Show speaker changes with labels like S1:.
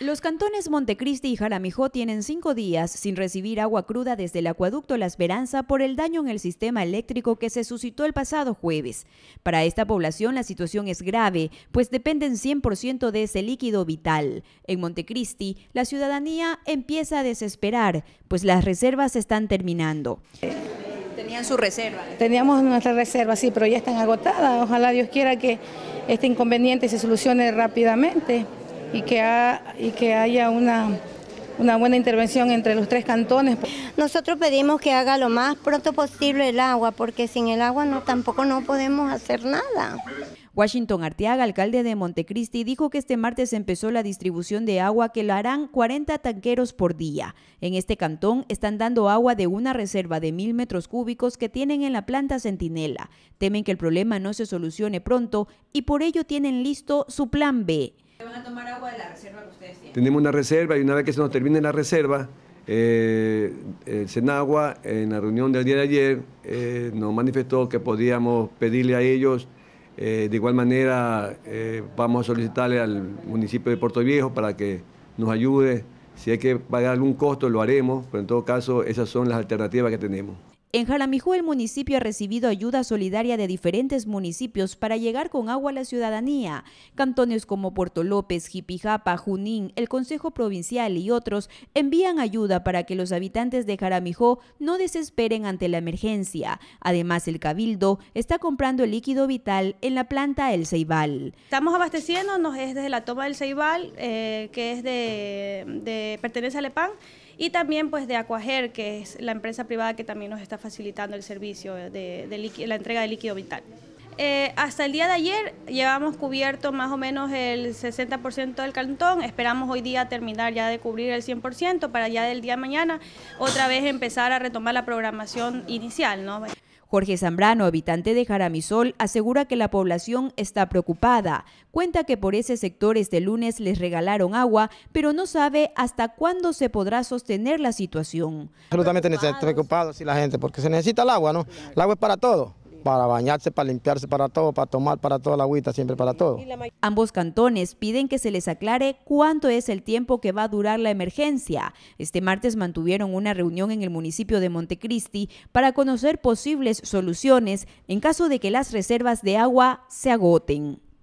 S1: Los cantones Montecristi y Jaramijó tienen cinco días sin recibir agua cruda desde el acueducto La Esperanza por el daño en el sistema eléctrico que se suscitó el pasado jueves. Para esta población la situación es grave, pues dependen 100% de ese líquido vital. En Montecristi, la ciudadanía empieza a desesperar, pues las reservas están
S2: terminando. ¿Tenían su reserva? Teníamos nuestra reserva, sí, pero ya están agotadas. Ojalá Dios quiera que este inconveniente se solucione rápidamente y que, y que haya una, buena intervención entre los tres cantones. Nosotros pedimos que haga lo más pronto posible el agua, porque sin el agua no, tampoco no podemos hacer nada.
S1: Washington Arteaga, alcalde de Montecristi, dijo que este martes empezó la distribución de agua que la harán 40 tanqueros por día. En este cantón están dando agua de una reserva de mil metros cúbicos que tienen en la planta Centinela. Temen que el problema no se solucione pronto y por ello tienen listo su plan B Van a tomar agua de la reserva que ustedes
S3: tienen. Tenemos una reserva y una vez que se nos termine la reserva, eh, el Senagua en la reunión del día de ayer eh, nos manifestó que podíamos pedirle a ellos, eh, de igual manera vamos a solicitarle al municipio de Puerto Viejo para que nos ayude. Si hay que pagar algún costo, lo haremos, pero en todo caso esas son las alternativas que tenemos.
S1: En Jaramijó el municipio ha recibido ayuda solidaria de diferentes municipios para llegar con agua a la ciudadanía. Cantones como Puerto López, Jipijapa, Junín, el Consejo Provincial y otros envían ayuda para que los habitantes de Jaramijó no desesperen ante la emergencia. Además, el Cabildo está comprando el líquido vital en la planta El Ceibal.
S2: Estamos abasteciéndonos desde la toma del Ceibal, eh, que es de, de pertenece e a Lepan y también pues de Acuajer, que es la empresa privada que también nos está facilitando el servicio de, la entrega de líquido vital. Eh, hasta el día de ayer llevamos cubierto más o menos el 60% del cantón, esperamos hoy día terminar ya de cubrir el 100% para ya del día de mañana otra vez empezar a retomar la programación inicial. ¿no?
S1: Jorge Zambrano, habitante de Jaramisol, asegura que la población está preocupada. Cuenta que por ese sector este lunes les regalaron agua, pero no sabe hasta cuándo se podrá sostener la situación.
S3: Absolutamente necesita, preocupado la gente, porque se necesita el agua, ¿no? El agua es para todo para bañarse, para limpiarse, para todo, para tomar, para toda la agüita, siempre para todo.
S1: Ambos cantones piden que se les aclare cuánto es el tiempo que va a durar la emergencia. Este martes mantuvieron una reunión en el municipio de Montecristi para conocer posibles soluciones en caso de que las reservas de agua
S3: se agoten.